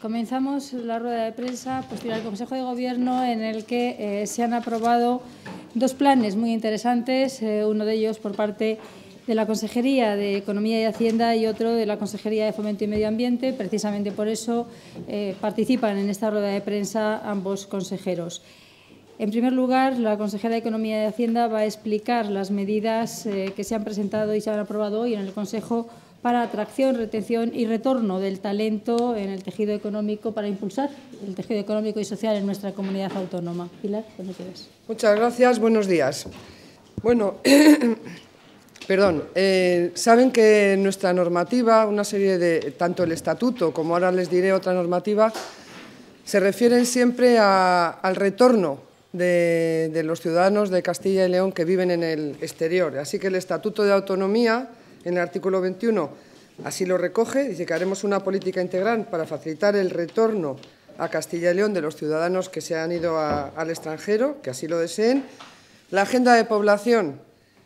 Comenzamos la rueda de prensa posterior al Consejo de Gobierno en el que eh, se han aprobado dos planes muy interesantes, eh, uno de ellos por parte de la Consejería de Economía y Hacienda y otro de la Consejería de Fomento y Medio Ambiente. Precisamente por eso eh, participan en esta rueda de prensa ambos consejeros. En primer lugar, la consejera de Economía y Hacienda va a explicar las medidas que se han presentado y se han aprobado hoy en el Consejo para atracción, retención y retorno del talento en el tejido económico para impulsar el tejido económico y social en nuestra comunidad autónoma. Pilar, cuando quieres? Muchas gracias, buenos días. Bueno, perdón, eh, saben que nuestra normativa, una serie de, tanto el estatuto como ahora les diré otra normativa, se refieren siempre al retorno de los ciudadanos de Castilla y León que viven en el exterior. Así que el Estatuto de Autonomía en el artículo 21 así lo recoge, dice que haremos una política integral para facilitar el retorno a Castilla y León de los ciudadanos que se han ido al extranjero, que así lo deseen. La Agenda de Población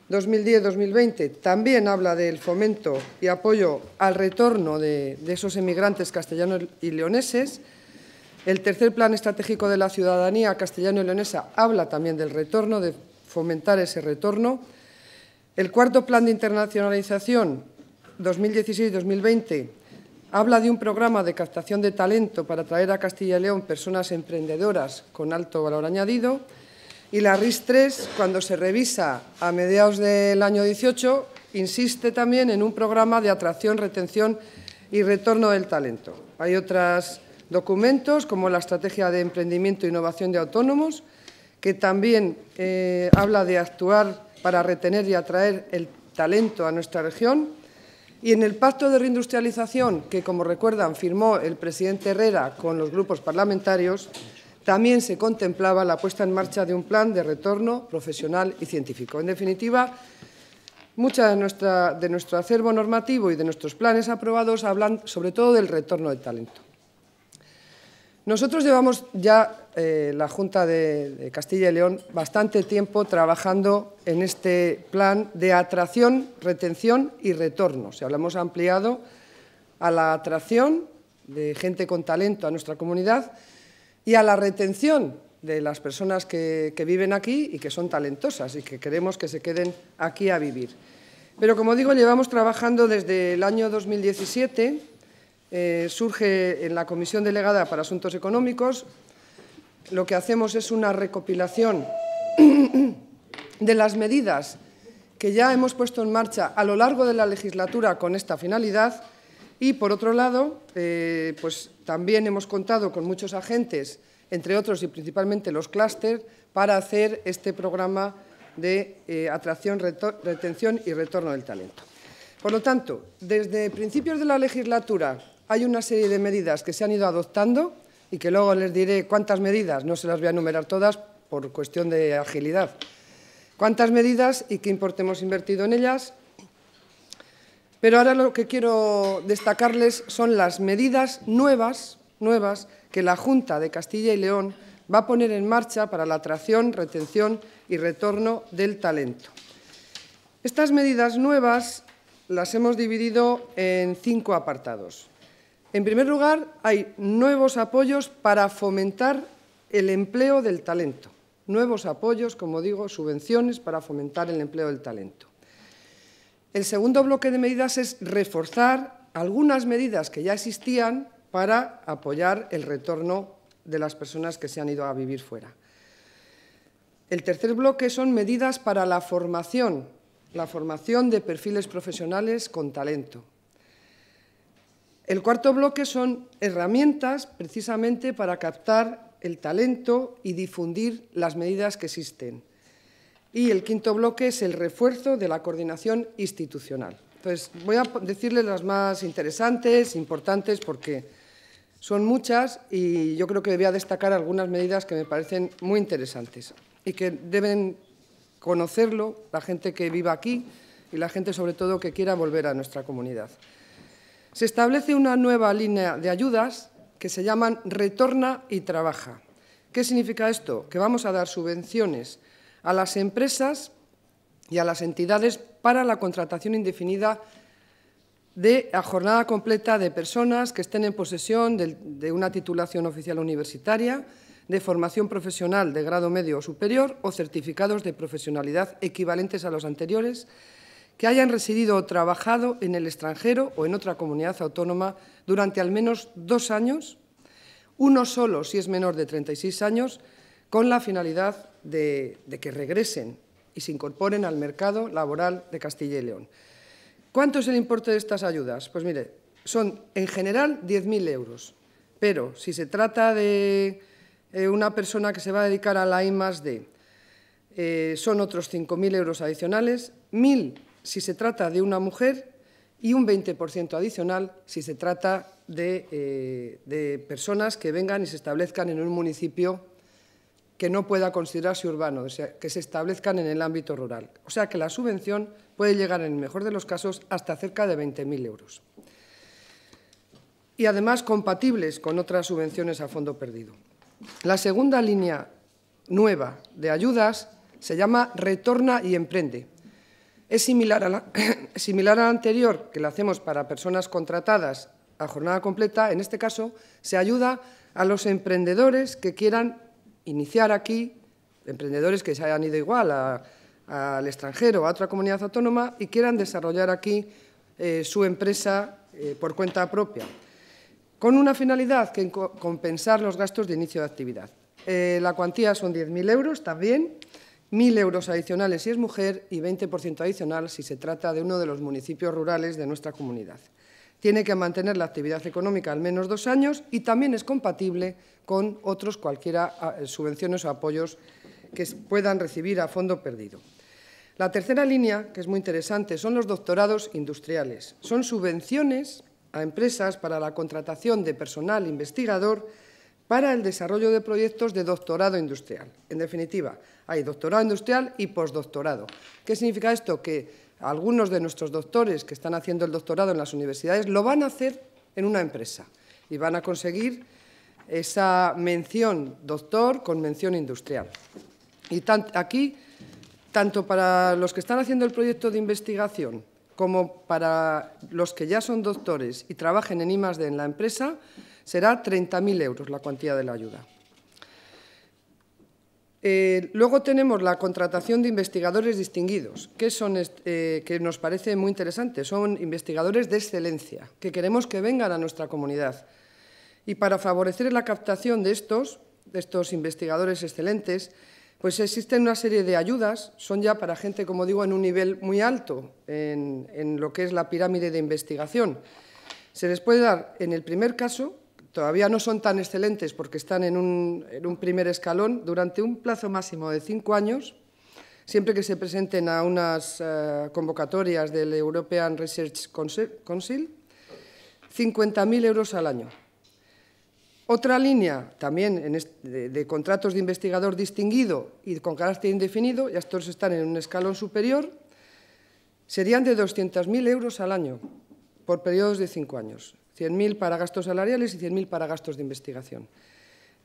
2010-2020 también habla del fomento y apoyo al retorno de, de esos emigrantes castellanos y leoneses. El tercer plan estratégico de la ciudadanía castellano y leonesa habla también del retorno, de fomentar ese retorno. El cuarto plan de internacionalización 2016-2020 habla de un programa de captación de talento para atraer a Castilla y León personas emprendedoras con alto valor añadido. Y la RIS 3, cuando se revisa a mediados del año 18, insiste también en un programa de atracción, retención y retorno del talento. Hay otros documentos, como la Estrategia de Emprendimiento e Innovación de Autónomos, que también eh, habla de actuar para retener y atraer el talento a nuestra región. Y en el pacto de reindustrialización, que como recuerdan firmó el presidente Herrera con los grupos parlamentarios, también se contemplaba la puesta en marcha de un plan de retorno profesional y científico. En definitiva, mucha de, de nuestro acervo normativo y de nuestros planes aprobados hablan sobre todo del retorno del talento. Nosotros llevamos ya eh, la Junta de, Castilla y León bastante tiempo trabajando en este plan de atracción, retención y retorno. O sea, ampliado a la atracción de gente con talento a nuestra comunidad y a la retención de las personas que, que viven aquí y que son talentosas y que queremos que se queden aquí a vivir. Pero como digo, llevamos trabajando desde el año 2017 eh, surge en la Comisión Delegada para Asuntos Económicos. Lo que hacemos es una recopilación de las medidas que ya hemos puesto en marcha a lo largo de la legislatura con esta finalidad y, por otro lado, eh, pues también hemos contado con muchos agentes, entre otros y principalmente los clústeres, para hacer este programa de eh, atracción, retención y retorno del talento. Por lo tanto, desde principios de la legislatura hay una serie de medidas que se han ido adoptando y que luego les diré cuántas medidas, no se las voy a enumerar todas por cuestión de agilidad, cuántas medidas y qué importe hemos invertido en ellas. Pero ahora lo que quiero destacarles son las medidas nuevas, nuevas que la Junta de Castilla y León va a poner en marcha para la atracción, retención y retorno del talento. Estas medidas nuevas las hemos dividido en cinco apartados. En primer lugar, hay nuevos apoyos para fomentar el empleo del talento. Nuevos apoyos, como digo, subvenciones para fomentar el empleo del talento. El segundo bloque de medidas es reforzar algunas medidas que ya existían para apoyar el retorno de las personas que se han ido a vivir fuera. El tercer bloque son medidas para la formación, la formación de perfiles profesionales con talento, el cuarto bloque son herramientas precisamente para captar el talento y difundir las medidas que existen. Y el quinto bloque es el refuerzo de la coordinación institucional. Entonces, voy a decirles las más interesantes, importantes, porque son muchas y yo creo que voy a destacar algunas medidas que me parecen muy interesantes y que deben conocerlo la gente que viva aquí y la gente, sobre todo, que quiera volver a nuestra comunidad. Se establece una nueva línea de ayudas que se llaman Retorna y Trabaja. ¿Qué significa esto? Que vamos a dar subvenciones a las empresas y a las entidades para la contratación indefinida de a jornada completa de personas que estén en posesión de, de, una titulación oficial universitaria, de formación profesional de grado medio o superior o certificados de profesionalidad equivalentes a los anteriores, que hayan residido o trabajado en el extranjero o en otra comunidad autónoma durante al menos dos años, uno solo si es menor de 36 años, con la finalidad de, que regresen y se incorporen al mercado laboral de Castilla y León. ¿Cuánto es el importe de estas ayudas? Pues mire, son en general 10.000 euros, pero si se trata de eh, una persona que se va a dedicar a la I+.D., eh, son otros 5.000 euros adicionales, 1.000 si se trata de una mujer y un 20% adicional si se trata eh, de, personas que vengan y se establezcan en un municipio que no pueda considerarse urbano, o sea, que se establezcan en el ámbito rural. O sea que la subvención puede llegar, en el mejor de los casos, hasta cerca de 20.000 euros. Y además compatibles con otras subvenciones a fondo perdido. La segunda línea nueva de ayudas se llama Retorna y Emprende es similar a la, anterior que la hacemos para personas contratadas a jornada completa. En este caso, se ayuda a los emprendedores que quieran iniciar aquí, emprendedores que se hayan ido igual al extranjero, a otra comunidad autónoma y quieran desarrollar aquí eh, su empresa eh, por cuenta propia, con una finalidad que compensar los gastos de inicio de actividad. Eh, la cuantía son 10.000 euros también 1.000 euros adicionales si es mujer y 20% adicional si se trata de uno de los municipios rurales de nuestra comunidad. Tiene que mantener la actividad económica al menos dos años y también es compatible con otros cualquiera ah, eh, subvenciones o apoyos que puedan recibir a fondo perdido. La tercera línea, que es muy interesante, son los doctorados industriales. Son subvenciones a empresas para la contratación de personal investigador para el desarrollo de proyectos de doctorado industrial. En definitiva, hay doctorado industrial y postdoctorado. ¿Qué significa esto? Que algunos de nuestros doctores que están haciendo el doctorado en las universidades lo van a hacer en una empresa y van a conseguir esa mención doctor con mención industrial. Y aquí, tanto para los que están haciendo el proyecto de investigación como para los que ya son doctores y trabajen en I+.D. en la empresa, Será 30.000 euros la cuantía de la ayuda. Eh, luego tenemos la contratación de investigadores distinguidos, que, son, eh, que nos parece muy interesante. Son investigadores de excelencia, que queremos que vengan a nuestra comunidad. Y para favorecer la captación de estos, de estos investigadores excelentes, pues existen una serie de ayudas, son ya para gente, como digo, en un nivel muy alto en, en lo que es la pirámide de investigación. Se les puede dar, en el primer caso, todavía no son tan excelentes porque están en un, primer escalón, durante un plazo máximo de cinco años, siempre que se presenten a unas eh, convocatorias del European Research Council, 50.000 euros al año. Otra línea también de, contratos de investigador distinguido y con carácter indefinido, ya estos están en un escalón superior, serían de 200.000 euros al año por periodos de cinco años. 100.000 para gastos salariales y 100.000 para gastos de investigación.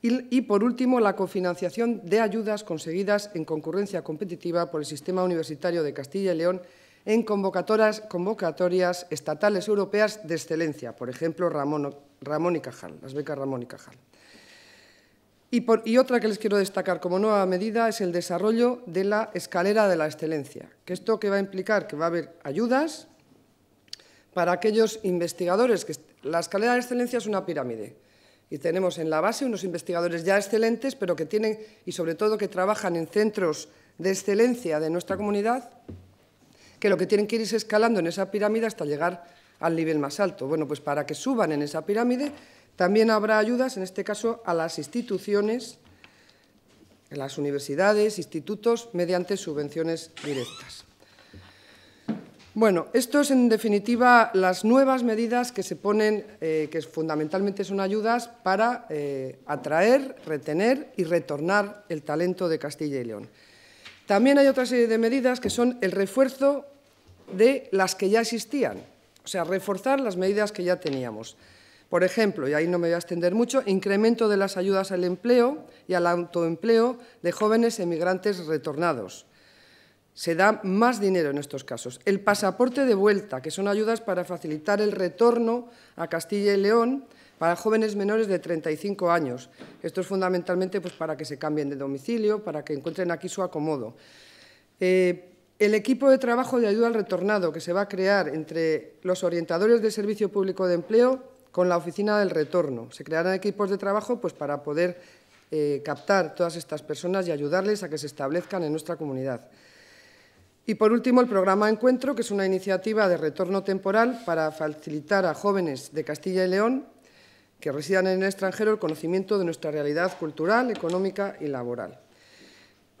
Y, por último, la cofinanciación de ayudas conseguidas en concurrencia competitiva por el Sistema Universitario de Castilla y León en convocatorias, convocatorias estatales europeas de excelencia, por ejemplo, Ramón, Ramón y Cajal, las becas Ramón y Cajal. Y, otra que les quiero destacar como nueva medida es el desarrollo de la escalera de la excelencia. Que esto que va a implicar que va a haber ayudas para aquellos investigadores que la escalera de excelencia es una pirámide y tenemos en la base unos investigadores ya excelentes, pero que tienen y sobre todo que trabajan en centros de excelencia de nuestra comunidad, que lo que tienen que ir es escalando en esa pirámide hasta llegar al nivel más alto. Bueno, pues para que suban en esa pirámide también habrá ayudas, en este caso, a las instituciones, a las universidades, institutos, mediante subvenciones directas. Bueno, esto es en definitiva las nuevas medidas que se ponen, eh, que fundamentalmente son ayudas para eh, atraer, retener y retornar el talento de Castilla y León. También hay otra serie de medidas que son el refuerzo de las que ya existían, o sea, reforzar las medidas que ya teníamos. Por ejemplo, y ahí no me voy a extender mucho, incremento de las ayudas al empleo y al autoempleo de jóvenes emigrantes retornados se da más dinero en estos casos. El pasaporte de vuelta, que son ayudas para facilitar el retorno a Castilla y León para jóvenes menores de 35 años. Esto es fundamentalmente pues, para que se cambien de domicilio, para que encuentren aquí su acomodo. Eh, el equipo de trabajo de ayuda al retornado que se va a crear entre los orientadores del Servicio Público de Empleo con la Oficina del Retorno. Se crearán equipos de trabajo pues, para poder eh, captar todas estas personas y ayudarles a que se establezcan en nuestra comunidad. Y por último, el programa Encuentro, que es una iniciativa de retorno temporal para facilitar a jóvenes de Castilla y León que residan en el extranjero el conocimiento de nuestra realidad cultural, económica y laboral.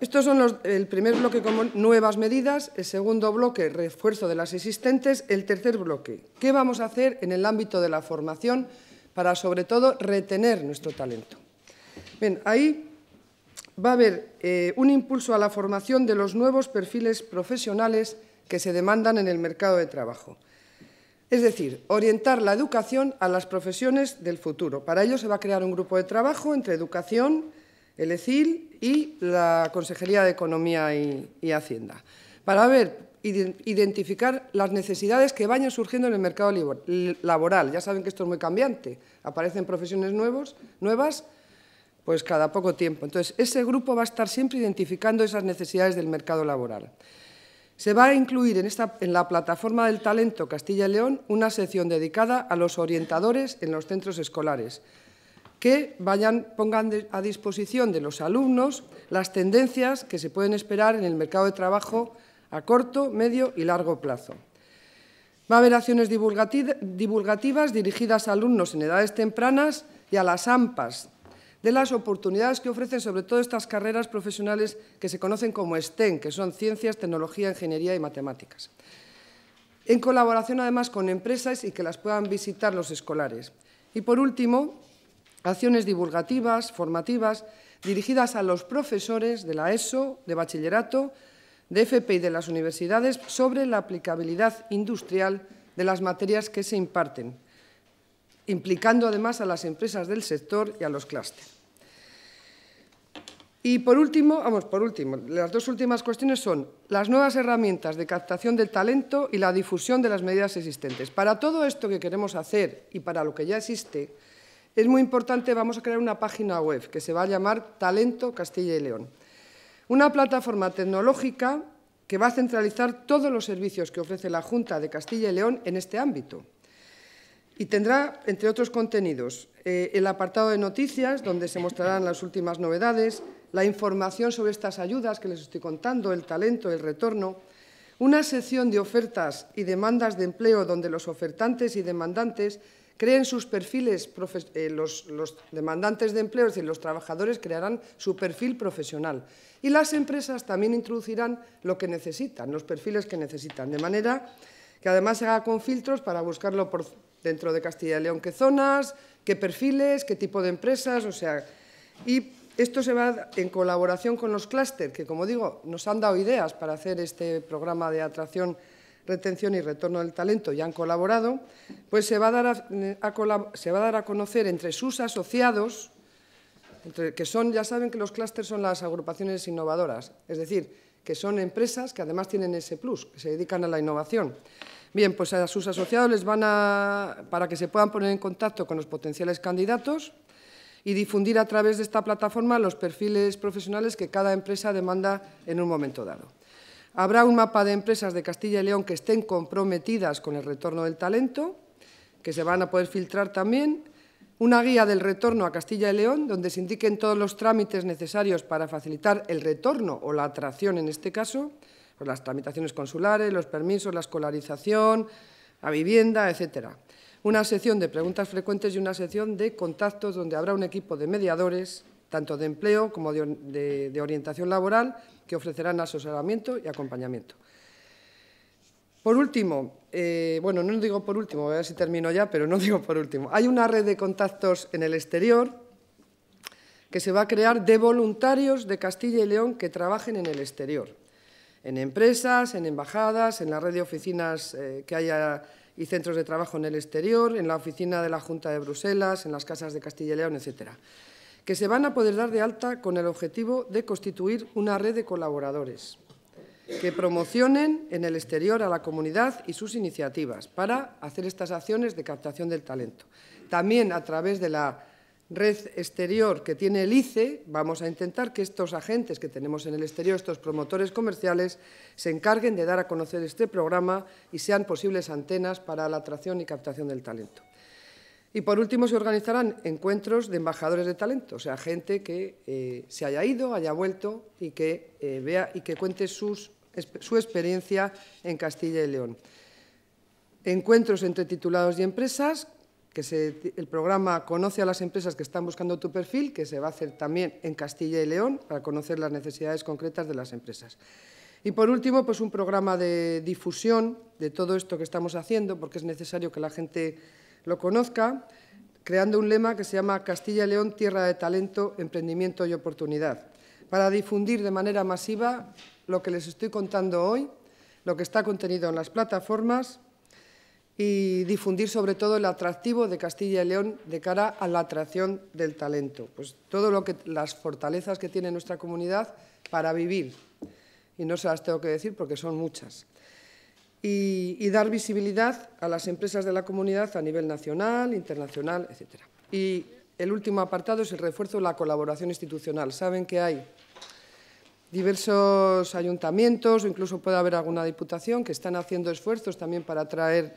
Estos son el primer bloque como nuevas medidas, el segundo bloque refuerzo de las existentes, el tercer bloque qué vamos a hacer en el ámbito de la formación para sobre todo retener nuestro talento. Bien, ahí va a haber eh, un impulso a la formación de los nuevos perfiles profesionales que se demandan en el mercado de trabajo. Es decir, orientar la educación a las profesiones del futuro. Para ello se va a crear un grupo de trabajo entre educación, el ECIL y la Consejería de Economía y, Hacienda, para ver, identificar las necesidades que vayan surgiendo en el mercado laboral. Ya saben que esto es muy cambiante, aparecen profesiones nuevos, nuevas pues cada poco tiempo. Entonces, ese grupo va a estar siempre identificando esas necesidades del mercado laboral. Se va a incluir en, esta, en la plataforma del talento Castilla y León una sección dedicada a los orientadores en los centros escolares, que vayan, pongan a disposición de los alumnos las tendencias que se pueden esperar en el mercado de trabajo a corto, medio y largo plazo. Va a haber acciones divulgativas dirigidas a alumnos en edades tempranas y a las AMPAs de las oportunidades que ofrecen sobre todo estas carreras profesionales que se conocen como STEM, que son Ciencias, Tecnología, Ingeniería y Matemáticas. En colaboración además con empresas y que las puedan visitar los escolares. Y por último, acciones divulgativas, formativas, dirigidas a los profesores de la ESO, de bachillerato, de FP y de las universidades sobre la aplicabilidad industrial de las materias que se imparten, implicando además a las empresas del sector y a los clústeres. Y por último, vamos, por último, las dos últimas cuestiones son las nuevas herramientas de captación del talento y la difusión de las medidas existentes. Para todo esto que queremos hacer y para lo que ya existe, es muy importante, vamos a crear una página web que se va a llamar Talento Castilla y León. Una plataforma tecnológica que va a centralizar todos los servicios que ofrece la Junta de Castilla y León en este ámbito y tendrá, entre otros contenidos, eh, el apartado de noticias, donde se mostrarán las últimas novedades, la información sobre estas ayudas que les estoy contando, el talento, el retorno, una sección de ofertas y demandas de empleo donde los ofertantes y demandantes creen sus perfiles, eh, los, demandantes de empleo, es decir, los trabajadores crearán su perfil profesional. Y las empresas también introducirán lo que necesitan, los perfiles que necesitan, de manera que además se haga con filtros para buscarlo por dentro de Castilla y León qué zonas, qué perfiles, qué tipo de empresas, o sea, y esto se va en colaboración con los clústeres, que como digo, nos han dado ideas para hacer este programa de atracción, retención y retorno del talento, y han colaborado, pues se va a dar a, conocer entre sus asociados, que son, ya saben que los clústeres son las agrupaciones innovadoras, es decir, que son empresas que además tienen ese plus, que se dedican a la innovación. Bien, pues a sus asociados les van a, para que se puedan poner en contacto con los potenciales candidatos y difundir a través de esta plataforma los perfiles profesionales que cada empresa demanda en un momento dado. Habrá un mapa de empresas de Castilla y León que estén comprometidas con el retorno del talento, que se van a poder filtrar también, una guía del retorno a Castilla y León, donde se indiquen todos los trámites necesarios para facilitar el retorno o la atracción en este caso, pues, las tramitaciones consulares, los permisos, la escolarización, la vivienda, etcétera. Una sección de preguntas frecuentes y una sección de contactos donde habrá un equipo de mediadores, tanto de empleo como de, orientación laboral, que ofrecerán asesoramiento y acompañamiento. Por último, eh, bueno, no lo digo por último, a ver si termino ya, pero no digo por último. Hay una red de contactos en el exterior que se va a crear de voluntarios de Castilla y León que trabajen en el exterior en empresas, en embajadas, en la red de oficinas eh, que haya y centros de trabajo en el exterior, en la oficina de la Junta de Bruselas, en las casas de Castilla y León, etcétera, que se van a poder dar de alta con el objetivo de constituir una red de colaboradores que promocionen en el exterior a la comunidad y sus iniciativas para hacer estas acciones de captación del talento. También a través de la red exterior que tiene el ICE, vamos a intentar que estos agentes que tenemos en el exterior, estos promotores comerciales, se encarguen de dar a conocer este programa y sean posibles antenas para la atracción y captación del talento. Y por último se organizarán encuentros de embajadores de talento, o sea, gente que eh, se haya ido, haya vuelto y que eh, vea y que cuente su experiencia en Castilla y León. Encuentros entre titulados y empresas que el programa conoce a las empresas que están buscando tu perfil, que se va a hacer también en Castilla y León para conocer las necesidades concretas de las empresas. Y por último, pues un programa de difusión de todo esto que estamos haciendo, porque es necesario que la gente lo conozca, creando un lema que se llama Castilla y León, tierra de talento, emprendimiento y oportunidad, para difundir de manera masiva lo que les estoy contando hoy, lo que está contenido en las plataformas, y difundir sobre todo el atractivo de Castilla y León de cara a la atracción del talento. Pues todo lo que las fortalezas que tiene nuestra comunidad para vivir, y no se las tengo que decir porque son muchas. Y, dar visibilidad a las empresas de la comunidad a nivel nacional, internacional, etc. Y el último apartado es el refuerzo de la colaboración institucional. Saben que hay diversos ayuntamientos o incluso puede haber alguna diputación que están haciendo esfuerzos también para atraer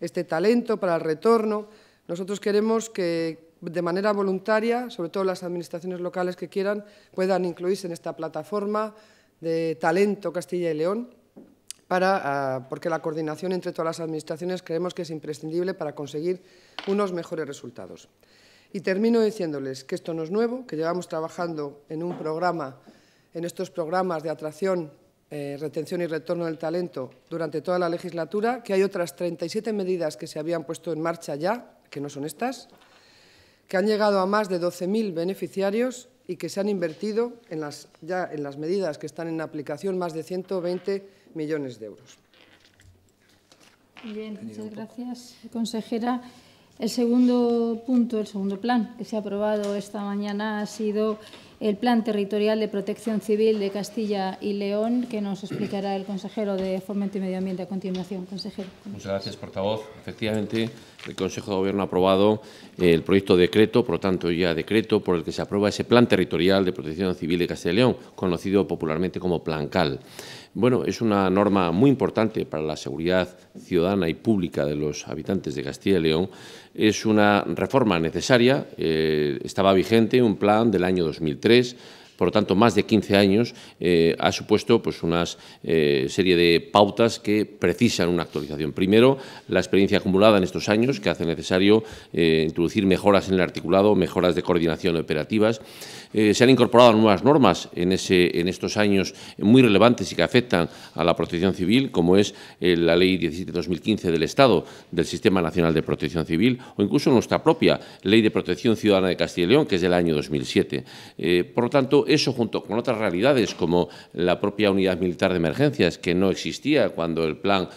este talento, para el retorno. Nosotros queremos que de manera voluntaria, sobre todo las administraciones locales que quieran, puedan incluirse en esta plataforma de talento Castilla y León, para, ah, porque la coordinación entre todas las administraciones creemos que es imprescindible para conseguir unos mejores resultados. Y termino diciéndoles que esto no es nuevo, que llevamos trabajando en un programa, en estos programas de atracción eh, retención y retorno del talento durante toda la legislatura, que hay otras 37 medidas que se habían puesto en marcha ya, que no son estas, que han llegado a más de 12.000 beneficiarios y que se han invertido en las, ya en las medidas que están en aplicación más de 120 millones de euros. Bien, muchas gracias, consejera. El segundo punto, el segundo plan que se ha aprobado esta mañana ha sido el Plan Territorial de Protección Civil de Castilla y León, que nos explicará el consejero de Fomento y Medio Ambiente a continuación. Consejero. Muchas gracias, portavoz. Efectivamente, el Consejo de Gobierno ha aprobado eh, el proyecto de decreto, por lo tanto ya decreto, por el que se aprueba ese Plan Territorial de Protección Civil de Castilla y León, conocido popularmente como Plan CAL. Bueno, es una norma muy importante para la seguridad ciudadana y pública de los habitantes de Castilla y León. Es una reforma necesaria, eh, estaba vigente un plan del año 2003 por lo tanto, más de 15 años, eh, ha supuesto pues, una eh, serie de pautas que precisan una actualización. Primero, la experiencia acumulada en estos años, que hace necesario eh, introducir mejoras en el articulado, mejoras de coordinación operativas. Eh, se han incorporado nuevas normas en, estos años muy relevantes y que afectan a la protección civil, como es eh, la Ley 17-2015 del Estado del Sistema Nacional de Protección Civil o incluso nuestra propia Ley de Protección Ciudadana de Castilla y León, que es del año 2007. Eh, por lo tanto, eso junto con otras realidades como la propia Unidad Militar de Emergencias, que no existía cuando el plan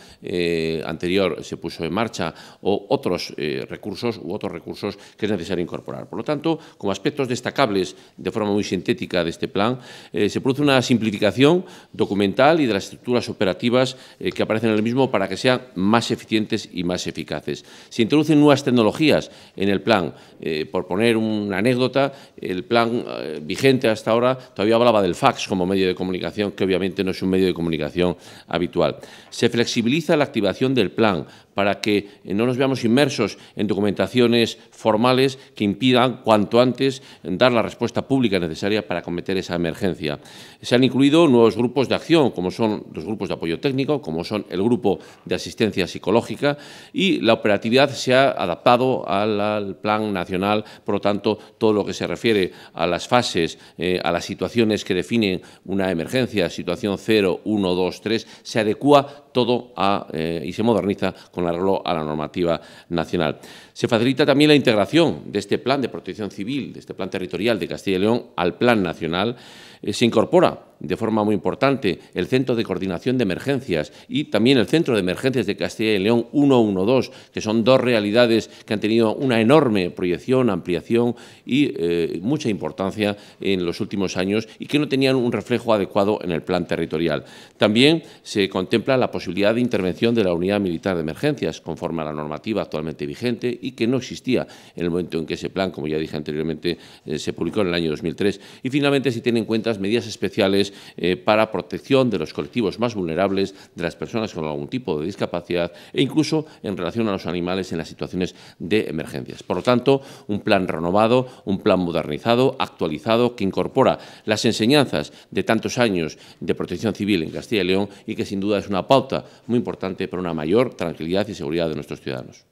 anterior se puso en marcha, o otros recursos u otros recursos que es necesario incorporar. Por lo tanto, como aspectos destacables de forma muy sintética de este plan, eh, se produce una simplificación documental y de las estructuras operativas eh, que aparecen en el mismo para que sean más eficientes y más eficaces. Se introducen nuevas tecnologías en el plan. Eh, por poner una anécdota, el plan vigente hasta ahora todavía hablaba del fax como medio de comunicación, que obviamente no es un medio de comunicación habitual. Se flexibiliza la activación del plan para que no nos veamos inmersos en documentaciones formales que impidan cuanto antes dar la respuesta pública necesaria para cometer esa emergencia. Se han incluido nuevos grupos de acción, como son los grupos de apoyo técnico, como son el grupo de asistencia psicológica, y la operatividad se ha adaptado al, plan nacional, por lo tanto, todo lo que se refiere a las fases, eh, a las situaciones que definen una emergencia, situación 0, 1, 2, 3, se adecua todo a, eh, y se moderniza con arreglo a la normativa nacional. Se facilita también la integración de este plan de protección civil, de este plan territorial de Castilla y León al plan nacional. Eh, se incorpora de forma muy importante el Centro de Coordinación de Emergencias y también el Centro de Emergencias de Castilla y León 112, que son dos realidades que han tenido una enorme proyección, ampliación y eh, mucha importancia en los últimos años y que no tenían un reflejo adecuado en el plan territorial. También se contempla la posibilidad de intervención de la Unidad Militar de Emergencias, conforme a la normativa actualmente vigente y que no existía en el momento en que ese plan, como ya dije anteriormente, eh, se publicó en el año 2003. Y finalmente se tienen en cuenta medidas especiales eh, para protección de los colectivos más vulnerables, de las personas con algún tipo de discapacidad e incluso en relación a los animales en las situaciones de emergencias. Por lo tanto, un plan renovado, un plan modernizado, actualizado, que incorpora las enseñanzas de tantos años de protección civil en Castilla y León y que sin duda es una pauta muy importante para una mayor tranquilidad y seguridad de nuestros ciudadanos.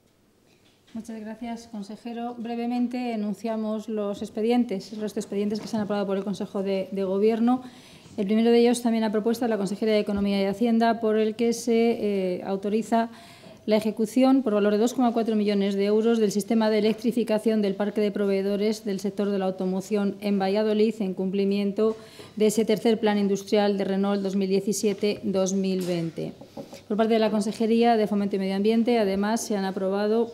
Muchas gracias, consejero. Brevemente enunciamos los expedientes, los expedientes que se han aprobado por el Consejo de Gobierno. El primero de ellos también ha propuesto la Consejería de Economía y Hacienda, por el que se eh, autoriza la ejecución por valor de 2,4 millones de euros del sistema de electrificación del parque de proveedores del sector de la automoción en Valladolid en cumplimiento de ese tercer plan industrial de Renault 2017-2020. Por parte de la Consejería de Fomento y Medio Ambiente, además, se han aprobado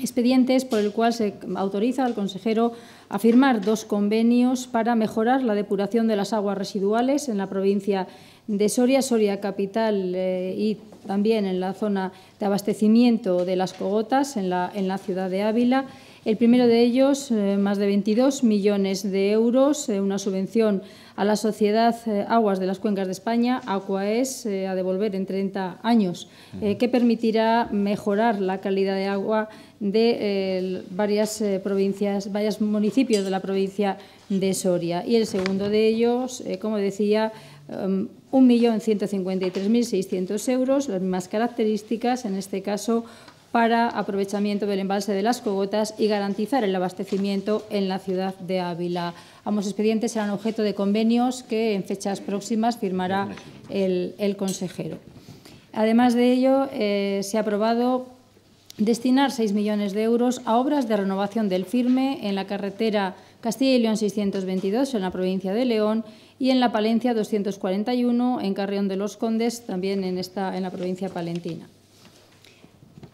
expedientes por el cual se autoriza al consejero a firmar dos convenios para mejorar la depuración de las aguas residuales en la provincia de Soria, Soria capital eh, y también en la zona de abastecimiento de las cogotas en la, en la ciudad de Ávila. El primero de ellos, eh, más de 22 millones de euros, eh, una subvención a la sociedad Aguas de las Cuencas de España, Aquaes, a devolver en 30 años, que permitirá mejorar la calidad de agua de eh, varias eh, provincias, varios municipios de la provincia de Soria. Y el segundo de ellos, eh, como decía, 1.153.600 um, euros, las mismas características, en este caso para aprovechamiento del embalse de las cogotas y garantizar el abastecimiento en la ciudad de Ávila. Ambos expedientes serán objeto de convenios que en fechas próximas firmará el, consejero. Además de ello, se ha aprobado destinar 6 millones de euros a obras de renovación del firme en la carretera Castilla y León 622 en la provincia de León y en la Palencia 241 en Carrión de los Condes, también en, en la provincia palentina.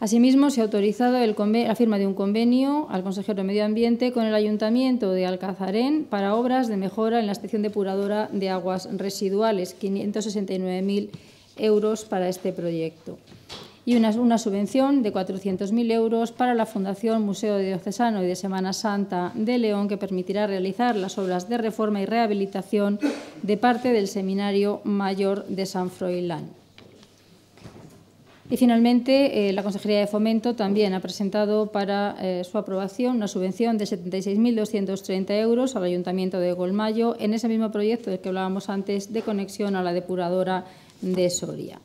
Asimismo, se ha autorizado el la firma de un convenio al consejero de Medio Ambiente con el Ayuntamiento de Alcazarén para obras de mejora en la estación depuradora de aguas residuales, 569.000 euros para este proyecto y una, subvención de 400.000 euros para la Fundación Museo Diocesano y de Semana Santa de León, que permitirá realizar las obras de reforma y rehabilitación de parte del Seminario Mayor de San Froilán. Y finalmente, eh, la Consejería de Fomento también ha presentado para eh, su aprobación una subvención de 76.230 euros al Ayuntamiento de Golmayo en ese mismo proyecto del que hablábamos antes de conexión a la depuradora de Soria.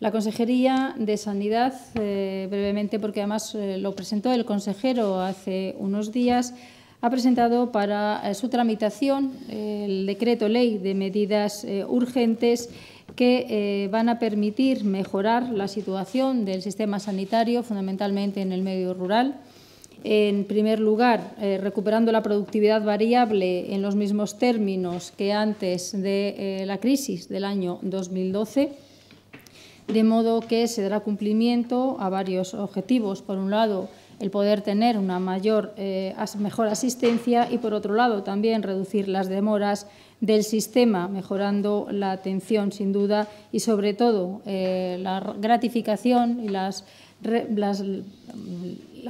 La Consejería de Sanidad, eh, brevemente porque además eh, lo presentó el consejero hace unos días, ha presentado para eh, su tramitación el decreto ley de medidas urgentes que van a permitir mejorar la situación del sistema sanitario, fundamentalmente en el medio rural. En primer lugar, recuperando la productividad variable en los mismos términos que antes de la crisis del año 2012 de modo que se dará cumplimiento a varios objetivos. Por un lado, el poder tener una mayor, eh, mejor asistencia y, por otro lado, también reducir las demoras del sistema, mejorando la atención, sin duda, y, sobre todo, eh, la gratificación y la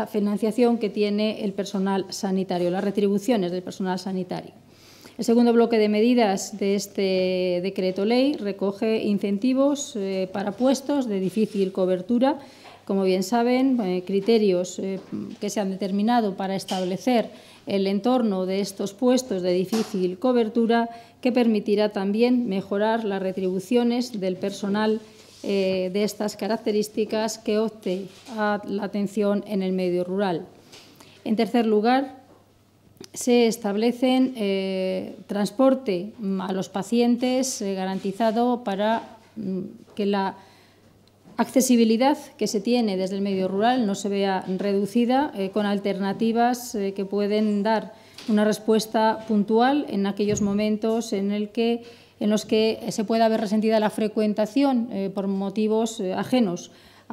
financiación que tiene el personal sanitario, las retribuciones del personal sanitario. El segundo bloque de medidas de este decreto ley recoge incentivos eh, para puestos de difícil cobertura. Como bien saben, eh, criterios eh, que se han determinado para establecer el entorno de estos puestos de difícil cobertura que permitirá también mejorar las retribuciones del personal de estas características que opte a la atención en el medio rural. En tercer lugar, se establecen eh, transporte mm, a los pacientes eh, garantizado para mm, que la accesibilidad que se tiene desde el medio rural no se vea reducida eh, con alternativas que pueden dar una respuesta puntual en aquellos momentos en, los que se pueda haber resentida la frecuentación por motivos ajenos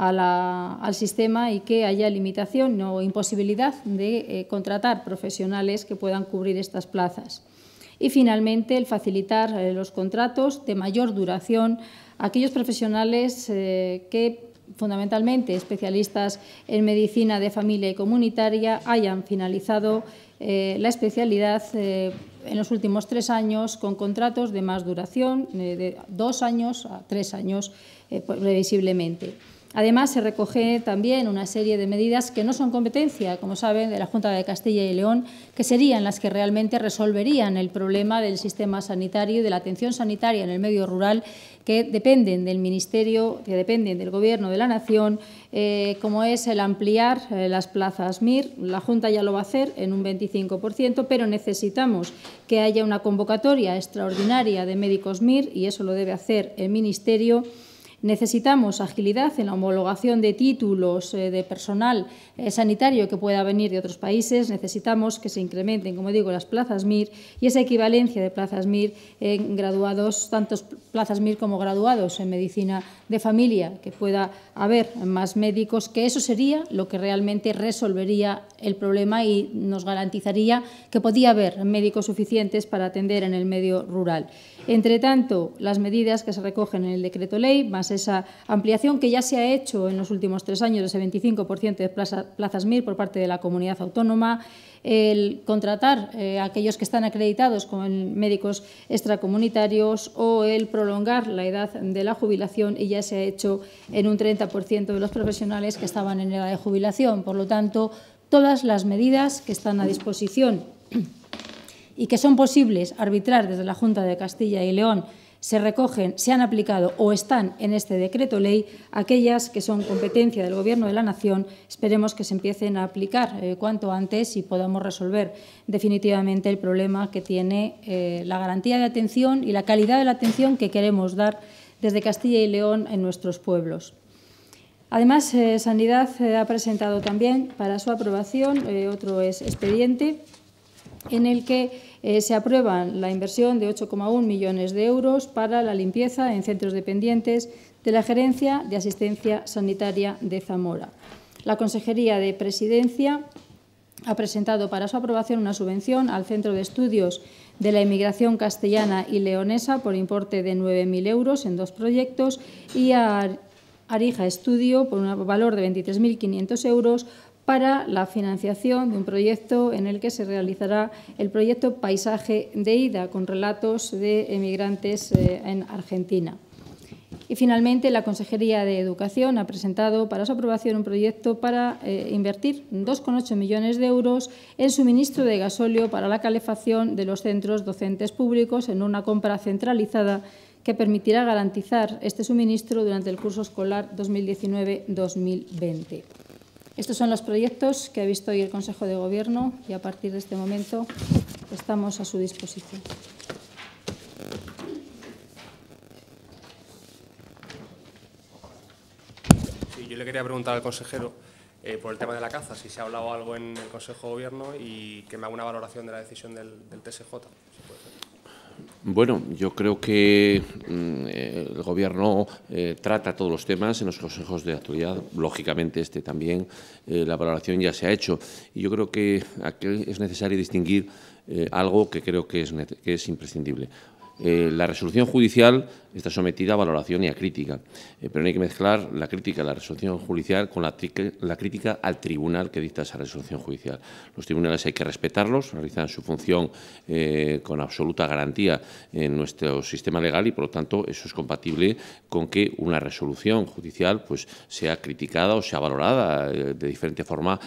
al sistema y que haya limitación o imposibilidad de eh, contratar profesionales que puedan cubrir estas plazas. Y finalmente, el facilitar eh, los contratos de mayor duración a aquellos profesionales eh, que fundamentalmente especialistas en medicina de familia y comunitaria, hayan finalizado la especialidad en los últimos tres años con contratos de más duración, de dos años a tres años pues, previsiblemente. Además, se recoge también una serie de medidas que no son competencia, como saben, de la Junta de Castilla y León, que serían las que realmente resolverían el problema del sistema sanitario y de la atención sanitaria en el medio rural, que dependen del Ministerio, que dependen del Gobierno de la Nación, eh, como es el ampliar eh, las plazas MIR. La Junta ya lo va a hacer en un 25%, pero necesitamos que haya una convocatoria extraordinaria de médicos MIR y eso lo debe hacer el Ministerio. Necesitamos agilidad en la homologación de títulos eh, de personal eh, sanitario que pueda venir de otros países. Necesitamos que se incrementen, como digo, las plazas MIR y esa equivalencia de plazas MIR en graduados, tantos plazas MIR como graduados en medicina de familia, que pueda haber más médicos, que eso sería lo que realmente resolvería el problema y nos garantizaría que podía haber médicos suficientes para atender en el medio rural. Entre tanto, las medidas que se recogen en el decreto ley, más esa ampliación que ya se ha hecho en los últimos tres años, ese 25% de plazas, MIR por parte de la comunidad autónoma, el contratar a eh, aquellos que están acreditados con médicos extracomunitarios o el prolongar la edad de la jubilación y ya se ha hecho en un 30% de los profesionales que estaban en edad de jubilación. Por lo tanto, todas las medidas que están a disposición y que son posibles arbitrar desde la Junta de Castilla y León se recogen, se han aplicado o están en este decreto ley aquellas que son competencia del Gobierno de la Nación. Esperemos que se empiecen a aplicar eh, cuanto antes y podamos resolver definitivamente el problema que tiene eh, la garantía de atención y la calidad de la atención que queremos dar desde Castilla y León en nuestros pueblos. Además, eh, Sanidad ha presentado también para su aprobación otro expediente en el que eh, se aprueba la inversión de 8,1 millones de euros para la limpieza en centros dependientes de la Gerencia de Asistencia Sanitaria de Zamora. La Consejería de Presidencia ha presentado para su aprobación una subvención al Centro de Estudios de la Inmigración Castellana y Leonesa por importe de 9.000 euros en dos proyectos y a Arija Estudio por un valor de 23.500 euros para la financiación de un proyecto en el que se realizará el proyecto Paisaje de Ida, con relatos de emigrantes eh, en Argentina. Y finalmente, la Consejería de Educación ha presentado para su aprobación un proyecto para eh, invertir 2,8 millones de euros en suministro de gasóleo para la calefacción de los centros docentes públicos en una compra centralizada que permitirá garantizar este suministro durante el curso escolar 2019-2020. Estos son los proyectos que ha visto hoy el Consejo de Gobierno y a partir de este momento estamos a su disposición. yo le quería preguntar al consejero eh, por el tema de la caza, si se ha hablado algo en el Consejo de Gobierno y que me haga una valoración de la decisión del, del TSJ. Bueno, yo creo que mm, eh, el Gobierno eh, trata todos los temas en los consejos de actualidad, lógicamente este también, eh, la valoración ya se ha hecho. Y yo creo que es necesario distinguir algo que creo que es, que es imprescindible. la resolución judicial está sometida a valoración y a crítica. Eh, pero no hay que mezclar la crítica a la resolución judicial con la, crítica al tribunal que dicta esa resolución judicial. Los tribunales hay que respetarlos, realizan su función eh, con absoluta garantía en nuestro sistema legal y, por lo tanto, eso es compatible con que una resolución judicial pues, sea criticada o sea valorada eh, de diferente forma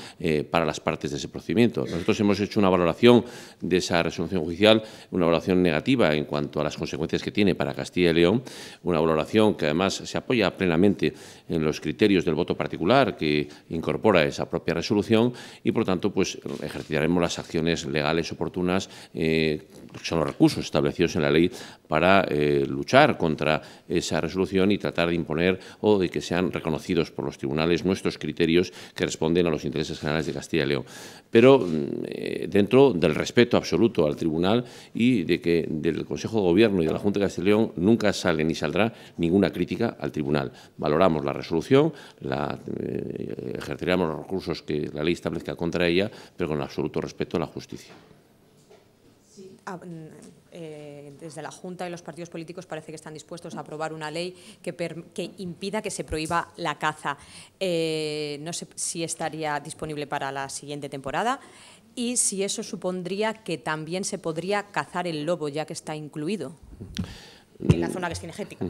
para las partes de ese procedimiento. Nosotros hemos hecho una valoración de esa resolución judicial, una valoración negativa en cuanto a las consecuencias que tiene para Castilla y León una valoración que además se apoya plenamente en los criterios del voto particular que incorpora esa propia resolución y, por lo tanto, pues ejercitaremos las acciones legales oportunas, eh, son los recursos establecidos en la ley para eh, luchar contra esa resolución y tratar de imponer o de que sean reconocidos por los tribunales nuestros criterios que responden a los intereses generales de Castilla y León. Pero eh, dentro del respeto absoluto al tribunal y de que del Consejo de Gobierno y de la Junta de Castilla y León nunca se sale ni saldrá ninguna crítica al tribunal. Valoramos la resolución, la, eh, ejerceremos los recursos que la ley establezca contra ella, pero con absoluto respeto a la justicia. Ah, mm, eh, desde la Junta y los partidos políticos parece que están dispuestos a aprobar una ley que, que impida que se prohíba la caza. Eh, no sé si estaría disponible para la siguiente temporada y si eso supondría que también se podría cazar el lobo, ya que está incluido en la zona que es cinegética.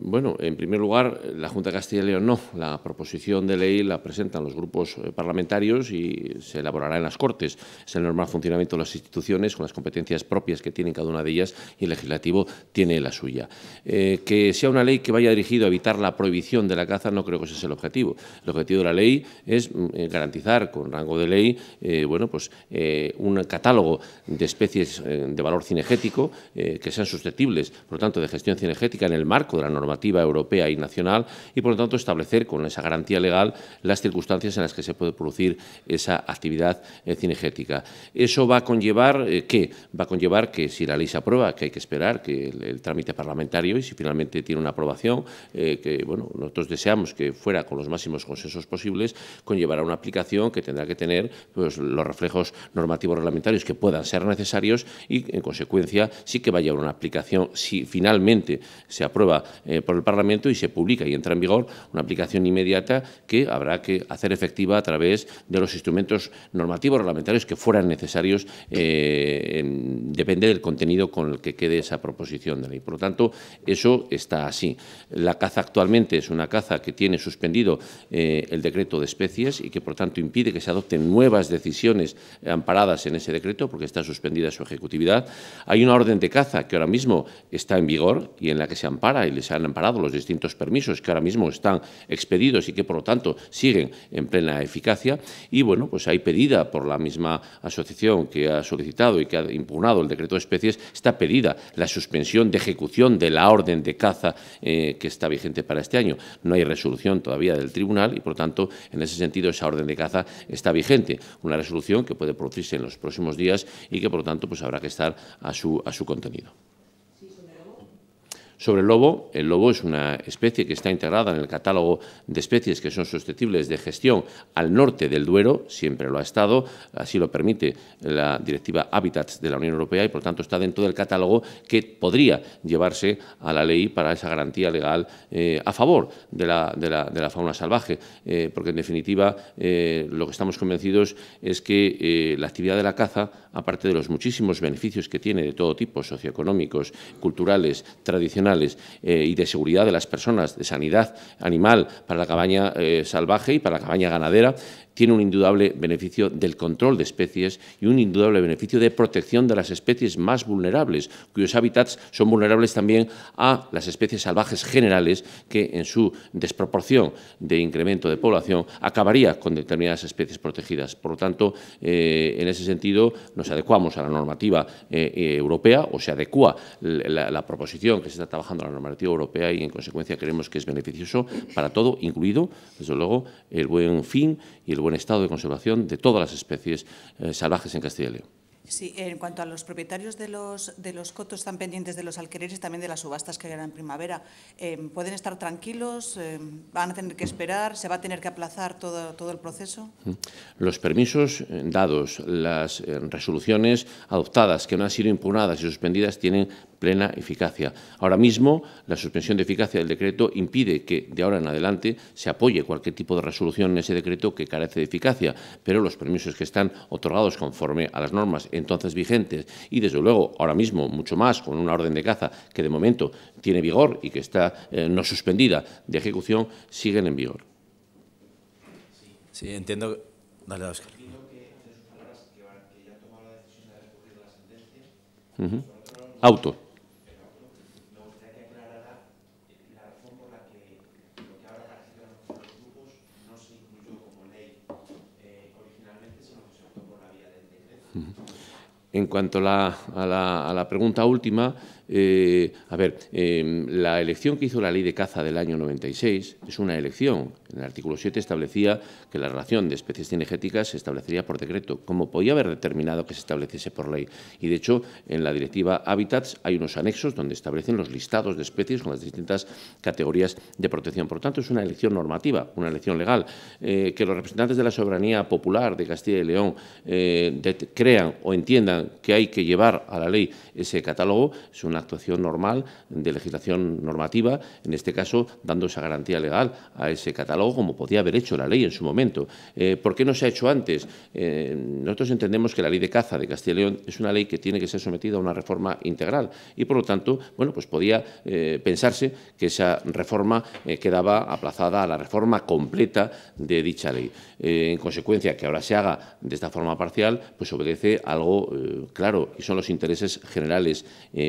Bueno, en primer lugar, la Junta de Castilla y León no. La proposición de ley la presentan los grupos eh, parlamentarios y se elaborará en las Cortes. Es el normal funcionamiento de las instituciones con las competencias propias que tienen cada una de ellas y el legislativo tiene la suya. Eh, que sea una ley que vaya dirigida a evitar la prohibición de la caza no creo que ese sea el objetivo. El objetivo de la ley es mm, eh, garantizar con rango de ley bueno, pues, un catálogo de especies de valor cinegético que sean susceptibles, por lo tanto, de gestión cinegética en el marco de la normativa europea y nacional y, por lo tanto, establecer con esa garantía legal las circunstancias en las que se puede producir esa actividad eh, cinegética. Eso va a conllevar eh, qué? que va a conllevar que si la ley se aprueba, que hay que esperar que el, trámite parlamentario y si finalmente tiene una aprobación eh, que bueno nosotros deseamos que fuera con los máximos consensos posibles, conllevará una aplicación que tendrá que tener pues, los reflejos normativos reglamentarios que puedan ser necesarios y en consecuencia sí que va a llevar una aplicación si finalmente se aprueba eh, por el Parlamento y se publica y entra en vigor una aplicación inmediata que habrá que hacer efectiva a través de los instrumentos normativos reglamentarios que fueran necesarios, eh, depende del contenido con el que quede esa proposición de ley. Por lo tanto, eso está así. La caza actualmente es una caza que tiene suspendido eh, el decreto de especies y que, por lo tanto, impide que se adopten nuevas decisiones amparadas en ese decreto porque está suspendida su ejecutividad. Hay una orden de caza que ahora mismo está en vigor y en la que se ampara y les han amparado los distintos permisos que ahora mismo están expedidos y que, por lo tanto, siguen en plena eficacia. Y, bueno, pues hay pedida por la misma asociación que ha solicitado y que ha impugnado el decreto de especies, está pedida la suspensión de ejecución de la orden de caza eh, que está vigente para este año. No hay resolución todavía del tribunal y, por lo tanto, en ese sentido, esa orden de caza está vigente. Una resolución que puede producirse en los próximos días y que, por lo tanto, pues habrá que estar a su, a su contenido. Sobre el lobo, el lobo es una especie que está integrada en el catálogo de especies que son susceptibles de gestión al norte del Duero, siempre lo ha estado, así lo permite la Directiva Hábitats de la Unión Europea y por tanto está dentro del catálogo que podría llevarse a la ley para esa garantía legal eh, a favor de la, fauna salvaje, eh, porque en definitiva eh, lo que estamos convencidos es que la actividad de la caza aparte de los muchísimos beneficios que tiene de todo tipo, socioeconómicos, culturales, tradicionales eh, y de seguridad de las personas, de sanidad animal para la cabaña eh, salvaje y para la cabaña ganadera, tiene un indudable beneficio del control de especies y un indudable beneficio de protección de las especies más vulnerables, cuyos hábitats son vulnerables también a las especies salvajes generales que en su desproporción de incremento de población acabaría con determinadas especies protegidas. Por lo tanto, eh, en ese sentido, nos adecuamos a la normativa eh, eh, europea o se adecua la, proposición que se está trabajando a la normativa europea y, en consecuencia, creemos que es beneficioso para todo, incluido, desde luego, el buen fin y el buen estado de conservación de todas las especies eh, salvajes en Castilla y León. Sí, en cuanto a los propietarios de los, de los cotos están pendientes de los alquileres, también de las subastas que harán en primavera. Eh, ¿Pueden estar tranquilos? Eh, ¿Van a tener que esperar? ¿Se va a tener que aplazar todo, todo el proceso? Los permisos dados, las resoluciones adoptadas que no han sido impugnadas y suspendidas tienen plena eficacia. Ahora mismo, la suspensión de eficacia del decreto impide que de ahora en adelante se apoye cualquier tipo de resolución en ese decreto que carece de eficacia, pero los permisos que están otorgados conforme a las normas entonces vigentes y, desde luego, ahora mismo mucho más con una orden de caza que de momento tiene vigor y que está eh, no suspendida de ejecución, siguen en vigor. Sí, entiendo. Auto. En cuanto a la, pregunta última, eh, a ver, em, la elección que hizo la ley de caza del año 96 es una elección en el artículo 7 establecía que la relación de especies cinegéticas se establecería por decreto, como podía haber determinado que se estableciese por ley. Y, de hecho, en la directiva Hábitats hay unos anexos donde establecen los listados de especies con las distintas categorías de protección. Por tanto, es una elección normativa, una elección legal. Eh, que los representantes de la soberanía popular de Castilla y León eh, crean o entiendan que hay que llevar a la ley ese catálogo es una actuación normal de legislación normativa, en este caso dando esa garantía legal a ese catálogo como podía haber hecho la ley en su momento. Eh, ¿Por qué no se ha hecho antes? Eh, nosotros entendemos que la ley de caza de Castilla y León es una ley que tiene que ser sometida a una reforma integral y, por lo tanto, bueno, pues podía eh, pensarse que esa reforma quedaba aplazada a la reforma completa de dicha ley. en consecuencia, que ahora se haga de esta forma parcial, pues obedece algo claro y son los intereses generales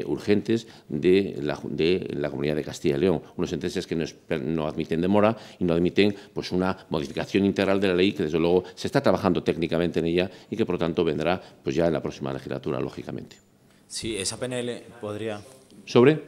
urgentes de la, Comunidad de Castilla y León, unos intereses que no admiten demora y no admiten pues, una modificación integral de la ley que, desde luego, se está trabajando técnicamente en ella y que, por lo tanto, vendrá pues, ya en la próxima legislatura, lógicamente. Sí, esa PNL podría. ¿Sobre?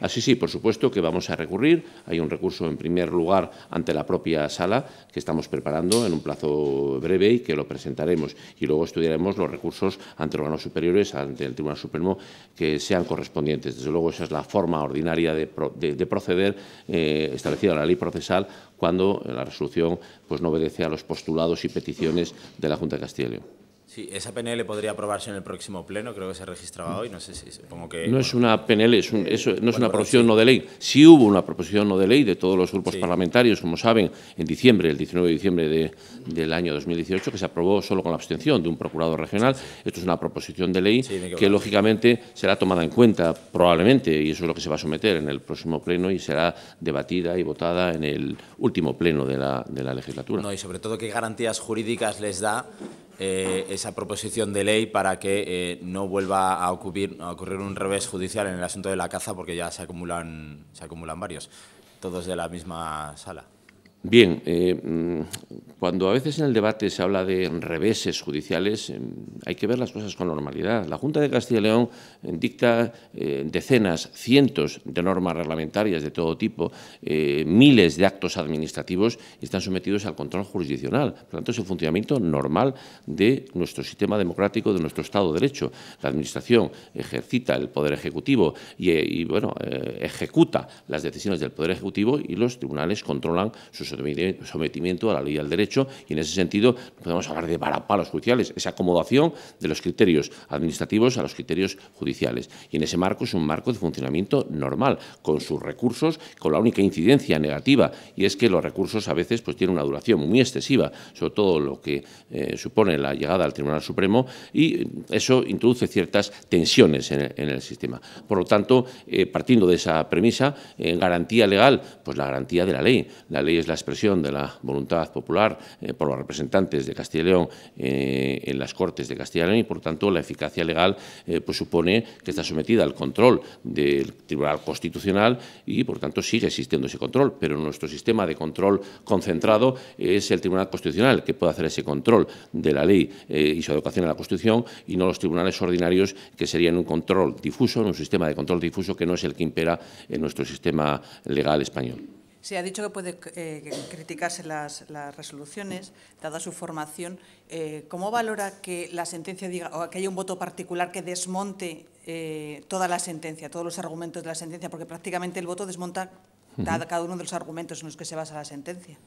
Así ah, sí, por supuesto que vamos a recurrir. Hay un recurso en primer lugar ante la propia sala que estamos preparando en un plazo breve y que lo presentaremos. Y luego estudiaremos los recursos ante órganos superiores, ante el Tribunal Supremo, que sean correspondientes. Desde luego, esa es la forma ordinaria de, proceder eh, establecida en la ley procesal cuando la resolución pues, no obedece a los postulados y peticiones de la Junta de Castilla y León esa PNL podría aprobarse en el próximo pleno, creo que se registraba hoy, no sé si supongo que... No es una PNL, es eh, no es una pues proposición no de ley. Sí hubo una proposición no de ley de todos los grupos parlamentarios, como saben, en diciembre, el 19 de diciembre del año 2018, que se aprobó solo con la abstención de un procurador regional. Esto es una proposición de ley que, lógicamente, será tomada en cuenta, probablemente, y eso es lo que se va a someter en el próximo pleno y será debatida y votada en el último pleno de la, de la legislatura. No, y sobre todo, ¿qué garantías jurídicas les da eh, esa proposición de ley para que eh, no vuelva a ocurrir, un revés judicial en el asunto de la caza, porque ya se acumulan, se acumulan varios, todos de la misma sala. Bien, eh, cuando a veces en el debate se habla de reveses judiciales, em, hay que ver las cosas con normalidad. La Junta de Castilla y León em, dicta eh, decenas, cientos de normas reglamentarias de todo tipo, eh, miles de actos administrativos y están sometidos al control jurisdiccional. Por lo tanto, es el funcionamiento normal de nuestro sistema democrático, de nuestro Estado de Derecho. La Administración ejercita el Poder Ejecutivo y, eh, bueno, ejecuta las decisiones del Poder Ejecutivo y los tribunales controlan su sometimiento a la ley y al derecho y en ese sentido podemos hablar de varapalos judiciales, esa acomodación de los criterios administrativos a los criterios judiciales. Y en ese marco es un marco de funcionamiento normal, con sus recursos, con la única incidencia negativa, y es que los recursos a veces pues, tienen una duración muy excesiva, sobre todo lo que eh, supone la llegada al Tribunal Supremo, y eso introduce ciertas tensiones en el, sistema. Por lo tanto, eh, partiendo de esa premisa, garantía legal, pues la garantía de la ley. La ley es la expresión de la voluntad popular eh, por los representantes de Castilla y León eh, en las Cortes de Castilla y León y, por tanto, la eficacia legal eh, pues supone que está sometida al control del Tribunal Constitucional y, por tanto, sigue existiendo ese control. Pero nuestro sistema de control concentrado es el Tribunal Constitucional que puede hacer ese control de la ley y su adecuación a la Constitución y no los tribunales ordinarios que serían un control difuso, un sistema de control difuso que no es el que impera en nuestro sistema legal español. Se ha dicho que puede eh, criticarse las, resoluciones, dada su formación. Eh, ¿Cómo valora que la sentencia diga, o que haya un voto particular que desmonte eh, toda la sentencia, todos los argumentos de la sentencia? Porque prácticamente el voto desmonta cada uno de los argumentos en los que se basa la sentencia.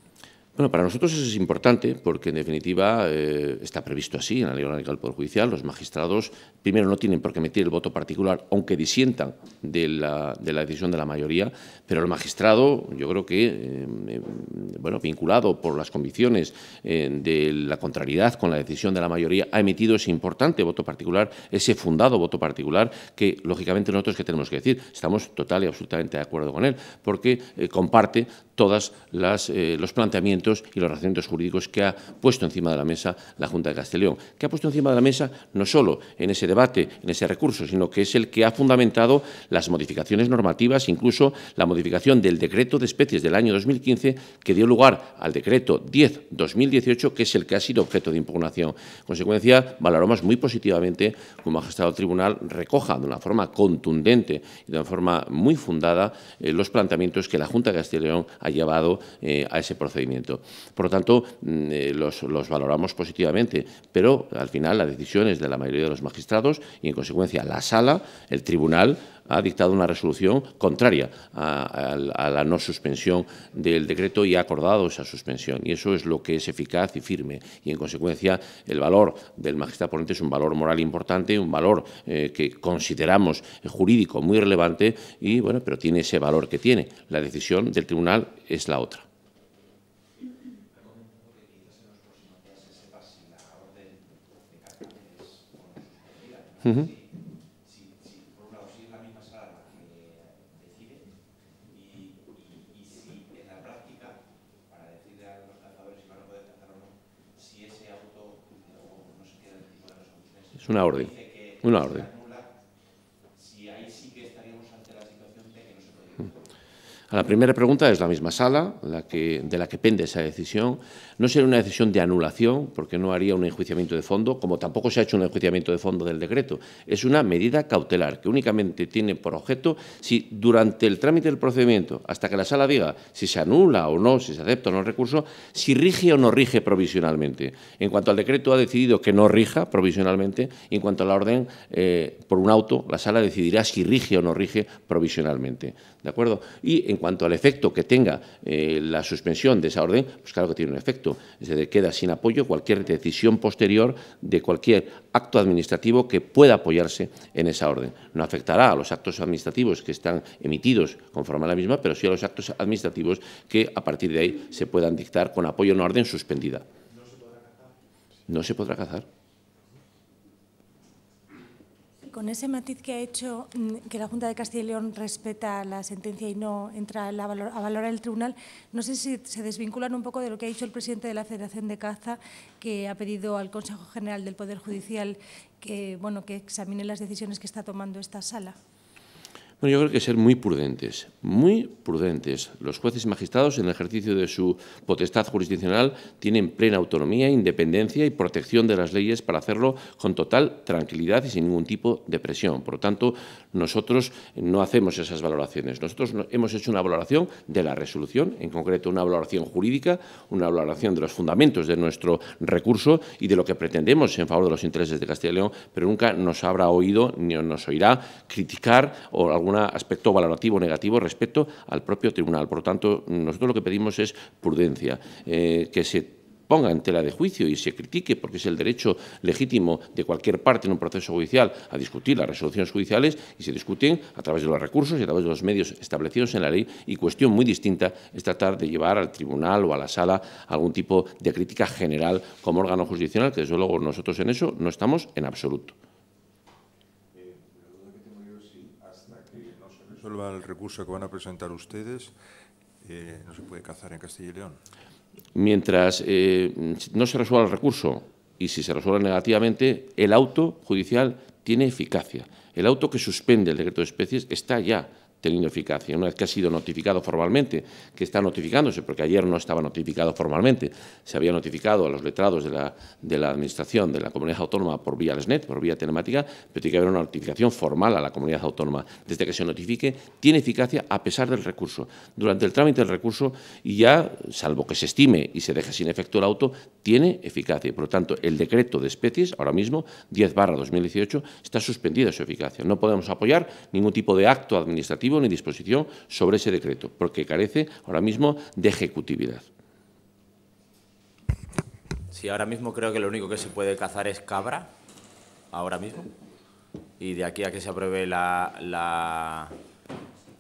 Bueno, para nosotros eso es importante porque, en definitiva, eh, está previsto así en la Ley Orgánica del Poder Judicial. Los magistrados, primero, no tienen por qué emitir el voto particular, aunque disientan de la, decisión de la mayoría, pero el magistrado, yo creo que, eh, eh, bueno, vinculado por las convicciones de la contrariedad con la decisión de la mayoría, ha emitido ese importante voto particular, ese fundado voto particular, que, lógicamente, nosotros que tenemos que decir, estamos total y absolutamente de acuerdo con él, porque comparte todos eh, los planteamientos y los razonamientos jurídicos que ha puesto encima de la mesa la Junta de Castellón, que ha puesto encima de la mesa no solo en ese debate, en ese recurso, sino que es el que ha fundamentado las modificaciones normativas, incluso la modificación del decreto de especies del año 2015 que dio lugar al decreto 10-2018, que es el que ha sido objeto de impugnación. consecuencia, valoramos muy positivamente como ha el tribunal recoja de una forma contundente y de una forma muy fundada eh, los planteamientos que la Junta de Castellón ha llevado eh, a ese procedimiento. Por lo tanto, mm, eh, los, los, valoramos positivamente, pero al final la decisión es de la mayoría de los magistrados y, en consecuencia, la sala, el tribunal, ha dictado una resolución contraria a, la no suspensión del decreto y ha acordado esa suspensión. Y eso es lo que es eficaz y firme. Y, en consecuencia, el valor del magistrado ponente es un valor moral importante, un valor eh, que consideramos eh, jurídico muy relevante, y, bueno, pero tiene ese valor que tiene. La decisión del tribunal es la otra. es una orden. Una orden. A la primera pregunta es la misma sala de la que pende esa decisión. No sería una decisión de anulación, porque no haría un enjuiciamiento de fondo, como tampoco se ha hecho un enjuiciamiento de fondo del decreto. Es una medida cautelar que únicamente tiene por objeto si durante el trámite del procedimiento, hasta que la sala diga si se anula o no, si se acepta o no el recurso, si rige o no rige provisionalmente. En cuanto al decreto ha decidido que no rija provisionalmente, en cuanto a la orden, eh, por un auto, la sala decidirá si rige o no rige provisionalmente. ¿De acuerdo? Y en cuanto al efecto que tenga eh, la suspensión de esa orden, pues claro que tiene un efecto se es queda sin apoyo cualquier decisión posterior de cualquier acto administrativo que pueda apoyarse en esa orden. No afectará a los actos administrativos que están emitidos conforme a la misma, pero sí a los actos administrativos que a partir de ahí se puedan dictar con apoyo a una orden suspendida. No se podrá cazar. No se podrá cazar con ese matiz que ha hecho mm, que la Junta de Castilla y León respeta la sentencia y no entra a, valor, valorar el tribunal, no sé si se desvinculan un poco de lo que ha dicho el presidente de la Federación de Caza, que ha pedido al Consejo General del Poder Judicial que, bueno, que examine las decisiones que está tomando esta sala. Bueno, yo creo que ser muy prudentes, muy prudentes. Los jueces y magistrados, en el ejercicio de su potestad jurisdiccional, tienen plena autonomía, independencia y protección de las leyes para hacerlo con total tranquilidad y sin ningún tipo de presión. Por lo tanto, nosotros no hacemos esas valoraciones. Nosotros hemos hecho una valoración de la resolución, en concreto una valoración jurídica, una valoración de los fundamentos de nuestro recurso y de lo que pretendemos en favor de los intereses de Castilla y León, pero nunca nos habrá oído ni nos oirá criticar o alguna un aspecto valorativo negativo respecto al propio tribunal. Por lo tanto, nosotros lo que pedimos es prudencia, eh, que se ponga en tela de juicio y se critique, porque es el derecho legítimo de cualquier parte en un proceso judicial a discutir las resoluciones judiciales y se discuten a través de los recursos y a través de los medios establecidos en la ley. Y cuestión muy distinta es tratar de llevar al tribunal o a la sala algún tipo de crítica general como órgano judicial, que desde luego nosotros en eso no estamos en absoluto. el recurso que van a presentar ustedes, eh, no se puede cazar en Castilla y León. Mientras eh, no se resuelva el recurso y si se resuelve negativamente, el auto judicial tiene eficacia. El auto que suspende el decreto de especies está ya teniendo eficacia. Una vez que ha sido notificado formalmente, que está notificándose, porque ayer no estaba notificado formalmente, se había notificado a los letrados de la, de la Administración de la Comunidad Autónoma por vía LESNET, por vía telemática, pero tiene que haber una notificación formal a la Comunidad Autónoma. Desde que se notifique, tiene eficacia a pesar del recurso. Durante el trámite del recurso, y ya, salvo que se estime y se deje sin efecto el auto, tiene eficacia. Por lo tanto, el decreto de especies, ahora mismo, 10 2018, está suspendida su eficacia. No podemos apoyar ningún tipo de acto administrativo ni disposición sobre ese decreto, porque carece ahora mismo de ejecutividad. Sí, ahora mismo creo que lo único que se puede cazar es cabra, ahora mismo, y de aquí a que se apruebe la, la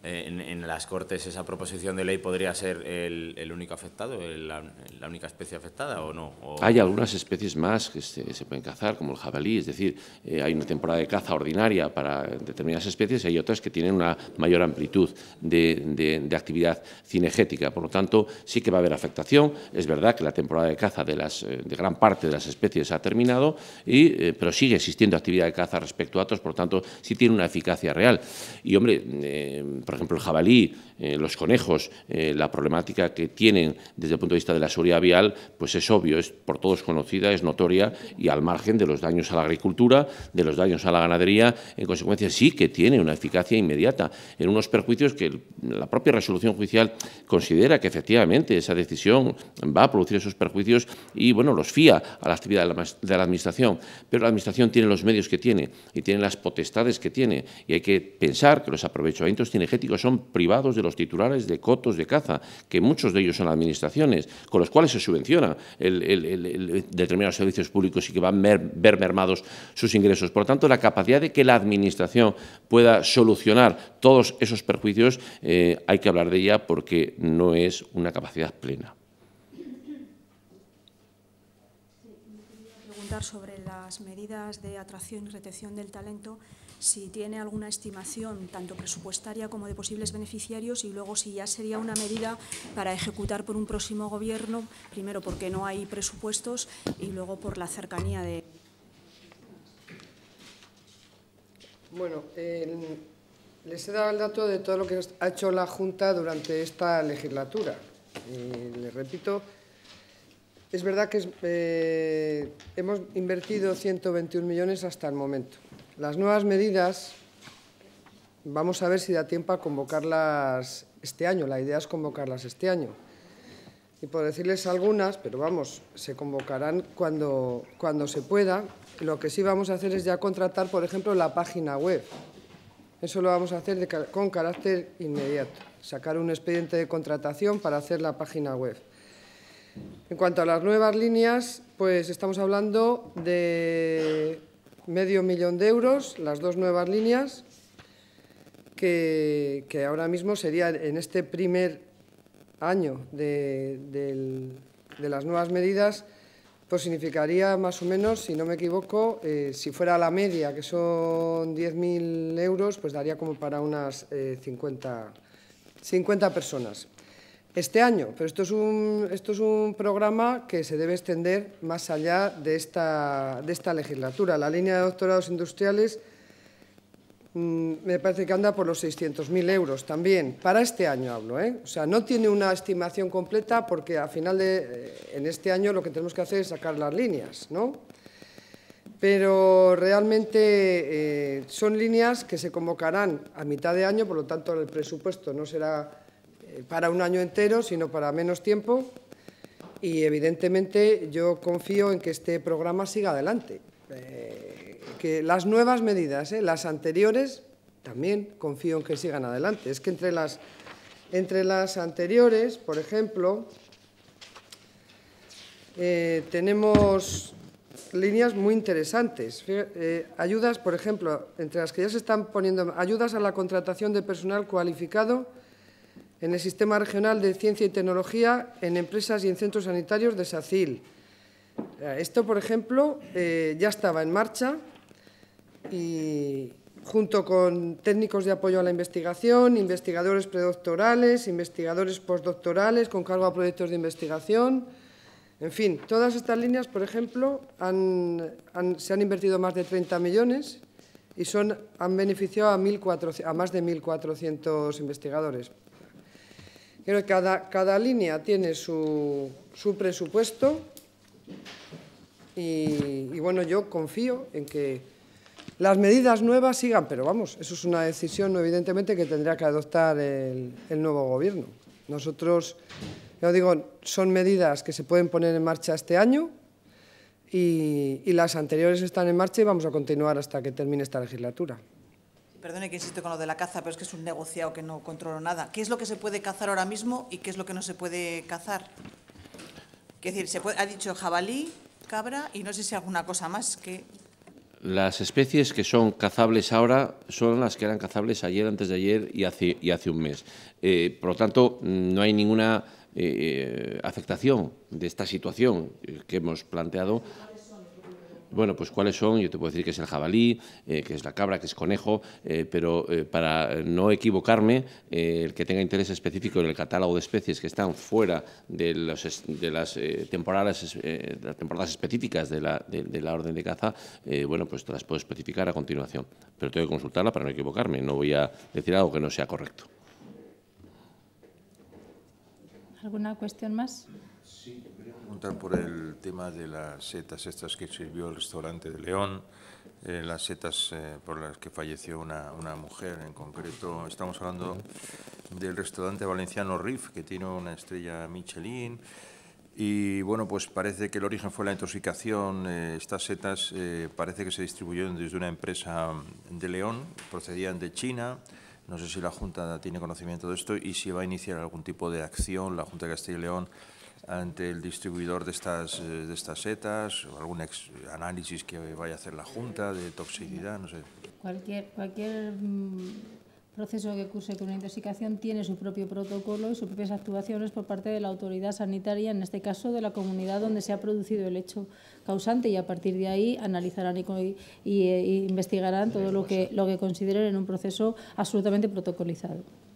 eh, en, las Cortes esa proposición de ley podría ser el, único afectado, la, única especie afectada o no? Hay algunas especies más que se, pueden cazar, como el jabalí, es decir, eh, hay una temporada de caza ordinaria para determinadas especies y hay otras que tienen una mayor amplitud de, actividad cinegética. Por lo tanto, sí que va a haber afectación. Es verdad que la temporada de caza de, las, eh, gran parte de las especies ha terminado, y, pero sigue existiendo actividad de caza respecto a otros, por lo tanto, sí tiene una eficacia real. Y, hombre, eh, por ejemplo, el jabalí, eh, los conejos, eh, la problemática que tienen desde el punto de vista de la seguridad vial, pues es obvio, es por todos conocida, es notoria y al margen de los daños a la agricultura, de los daños a la ganadería, en consecuencia sí que tiene una eficacia inmediata en unos perjuicios que la propia resolución judicial considera que efectivamente esa decisión va a producir esos perjuicios y, bueno, los fía a la actividad de la, Administración. Pero la Administración tiene los medios que tiene y tiene las potestades que tiene y hay que pensar que los aprovechamientos tiene son privados de los titulares de cotos de caza, que muchos de ellos son administraciones, con los cuales se subvenciona determinados servicios públicos y que van a ver mermados sus ingresos. Por lo tanto, la capacidad de que la Administración pueda solucionar todos esos perjuicios, eh, hay que hablar de ella porque no es una capacidad plena. sobre las medidas de atracción y retención del talento si tiene alguna estimación, tanto presupuestaria como de posibles beneficiarios, y luego si ya sería una medida para ejecutar por un próximo gobierno, primero porque no hay presupuestos y luego por la cercanía de. Bueno, les he dado el dato de todo lo que ha hecho la Junta durante esta legislatura. Eh, les repito, es verdad que eh, hemos invertido 121 millones hasta el momento. Las nuevas medidas, vamos a ver si da tiempo a convocarlas este año. La idea es convocarlas este año. Y por decirles algunas, pero vamos, se convocarán cuando, cuando se pueda. Lo que sí vamos a hacer es ya contratar, por ejemplo, la página web. Eso lo vamos a hacer con carácter inmediato, sacar un expediente de contratación para hacer la página web. En cuanto a las nuevas líneas, pues estamos hablando de medio millón de euros, las dos nuevas líneas, que, ahora mismo sería en este primer año de, las nuevas medidas, pues significaría más o menos, si no me equivoco, eh, si fuera la media, que son 10.000 euros, pues daría como para unas 50 eh, personas este año, pero esto es, un, esto es un programa que se debe extender más allá de esta, de esta legislatura. La línea de doctorados industriales mm, me parece que anda por los 600.000 euros también, para este año hablo. ¿eh? O sea, no tiene una estimación completa porque a final de eh, en este año lo que tenemos que hacer es sacar las líneas, ¿no? Pero realmente eh, son líneas que se convocarán a mitad de año, por lo tanto el presupuesto no será eh, para un año entero, sino para menos tiempo. Y evidentemente yo confío en que este programa siga adelante. Eh, que las nuevas medidas, eh, las anteriores, también confío en que sigan adelante. Es que entre las, entre las anteriores, por ejemplo, tenemos líneas muy interesantes. ayudas, por ejemplo, entre las que ya se están poniendo, ayudas a la contratación de personal cualificado en el Sistema Regional de Ciencia y Tecnología en empresas y en centros sanitarios de SACIL. Eh, esto, por ejemplo, eh, ya estaba en marcha y junto con técnicos de apoyo a la investigación, investigadores predoctorales, investigadores postdoctorales con cargo a proyectos de investigación, en fin, todas estas líneas, por ejemplo, se han invertido más de 30 millones y han beneficiado a más de 1.400 investigadores. Creo que cada, cada línea tiene su, presupuesto y, bueno, yo confío en que las medidas nuevas sigan, pero vamos, eso es una decisión evidentemente que tendría que adoptar el, nuevo gobierno. Nosotros, yo digo, son medidas que se pueden poner en marcha este año y las anteriores están en marcha y vamos a continuar hasta que termine esta legislatura. Perdone que insisto con lo de la caza, pero es que es un negociado que no controlo nada. ¿Qué es lo que se puede cazar ahora mismo y qué es lo que no se puede cazar? decir, se puede, ha dicho jabalí, cabra y no sé si alguna cosa más que... Las especies que son cazables ahora son las que eran cazables ayer, antes de ayer y hace, un mes. Eh, por lo tanto, no hay ninguna eh, eh, afectación de esta situación que hemos planteado bueno, pues cuáles son, yo te puedo decir que es el jabalí, eh, que es la cabra, que es conejo, eh, pero eh, para no equivocarme, el que tenga interés específico en el catálogo de especies que están fuera de, de las, temporadas, específicas de la, la orden de caza, bueno, pues te las puedo especificar a continuación, pero tengo que consultarla para no equivocarme, no voy a decir algo que no sea correcto. ¿Alguna cuestión más? Sí pregunta por el tema de las setas estas que sirvió el restaurante de León, eh, las setas eh, por las que falleció una, mujer en concreto. Estamos hablando del restaurante valenciano Riff, que tiene una estrella Michelin. Y bueno, pues parece que el origen fue la intoxicación. Eh, estas setas parece que se distribuyeron desde una empresa de León, procedían de China. No sé si la Junta tiene conocimiento de esto y si va a iniciar algún tipo de acción, la Junta de Castilla y León, ante el distribuidor de estas, eh, de estas setas o algún análisis que vaya a hacer la Junta de toxicidad, no sé. Cualquier, cualquier mm, proceso que curse con una intoxicación tiene su propio protocolo y sus propias actuaciones por parte de la autoridad sanitaria, en este caso de la comunidad donde se ha producido el hecho causante y a partir de ahí analizarán y, eh, y investigarán todo lo que, lo que consideren en un proceso absolutamente protocolizado.